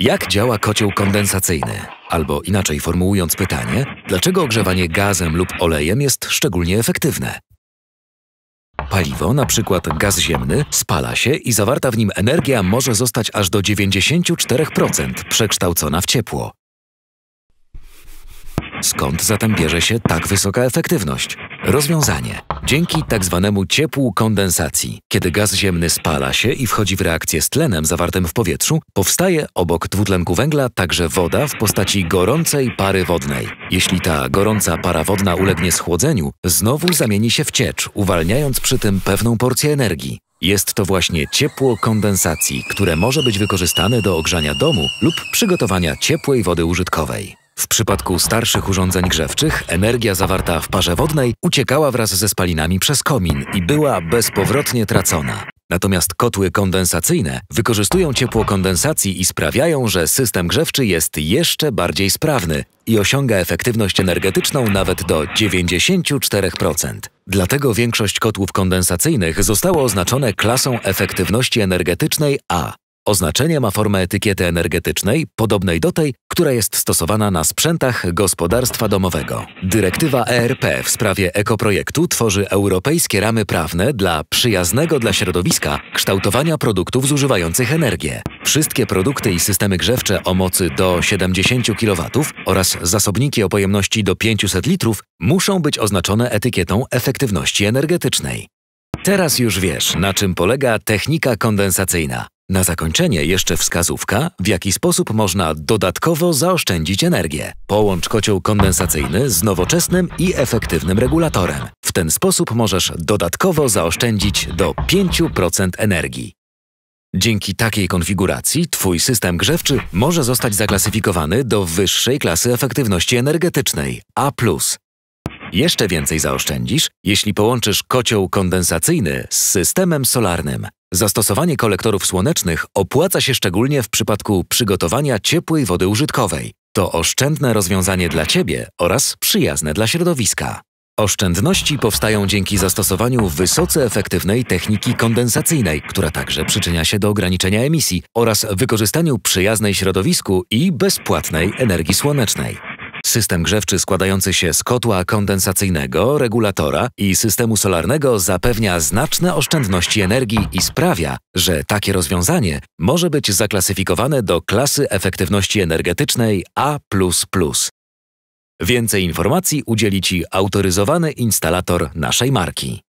Jak działa kocioł kondensacyjny? Albo inaczej formułując pytanie, dlaczego ogrzewanie gazem lub olejem jest szczególnie efektywne? Paliwo, na przykład gaz ziemny, spala się i zawarta w nim energia może zostać aż do 94% przekształcona w ciepło. Skąd zatem bierze się tak wysoka efektywność? Rozwiązanie. Dzięki tak zwanemu ciepłu kondensacji, kiedy gaz ziemny spala się i wchodzi w reakcję z tlenem zawartym w powietrzu, powstaje obok dwutlenku węgla także woda w postaci gorącej pary wodnej. Jeśli ta gorąca para wodna ulegnie schłodzeniu, znowu zamieni się w ciecz, uwalniając przy tym pewną porcję energii. Jest to właśnie ciepło kondensacji, które może być wykorzystane do ogrzania domu lub przygotowania ciepłej wody użytkowej. W przypadku starszych urządzeń grzewczych energia zawarta w parze wodnej uciekała wraz ze spalinami przez komin i była bezpowrotnie tracona. Natomiast kotły kondensacyjne wykorzystują ciepło kondensacji i sprawiają, że system grzewczy jest jeszcze bardziej sprawny i osiąga efektywność energetyczną nawet do 94%. Dlatego większość kotłów kondensacyjnych zostało oznaczone klasą efektywności energetycznej A, Oznaczenie ma formę etykiety energetycznej, podobnej do tej, która jest stosowana na sprzętach gospodarstwa domowego. Dyrektywa ERP w sprawie ekoprojektu tworzy europejskie ramy prawne dla przyjaznego dla środowiska kształtowania produktów zużywających energię. Wszystkie produkty i systemy grzewcze o mocy do 70 kW oraz zasobniki o pojemności do 500 litrów muszą być oznaczone etykietą efektywności energetycznej. Teraz już wiesz, na czym polega technika kondensacyjna. Na zakończenie jeszcze wskazówka, w jaki sposób można dodatkowo zaoszczędzić energię. Połącz kocioł kondensacyjny z nowoczesnym i efektywnym regulatorem. W ten sposób możesz dodatkowo zaoszczędzić do 5% energii. Dzięki takiej konfiguracji Twój system grzewczy może zostać zaklasyfikowany do wyższej klasy efektywności energetycznej A. Jeszcze więcej zaoszczędzisz, jeśli połączysz kocioł kondensacyjny z systemem solarnym. Zastosowanie kolektorów słonecznych opłaca się szczególnie w przypadku przygotowania ciepłej wody użytkowej. To oszczędne rozwiązanie dla Ciebie oraz przyjazne dla środowiska. Oszczędności powstają dzięki zastosowaniu wysoce efektywnej techniki kondensacyjnej, która także przyczynia się do ograniczenia emisji oraz wykorzystaniu przyjaznej środowisku i bezpłatnej energii słonecznej. System grzewczy składający się z kotła kondensacyjnego, regulatora i systemu solarnego zapewnia znaczne oszczędności energii i sprawia, że takie rozwiązanie może być zaklasyfikowane do klasy efektywności energetycznej A. Więcej informacji udzieli Ci autoryzowany instalator naszej marki.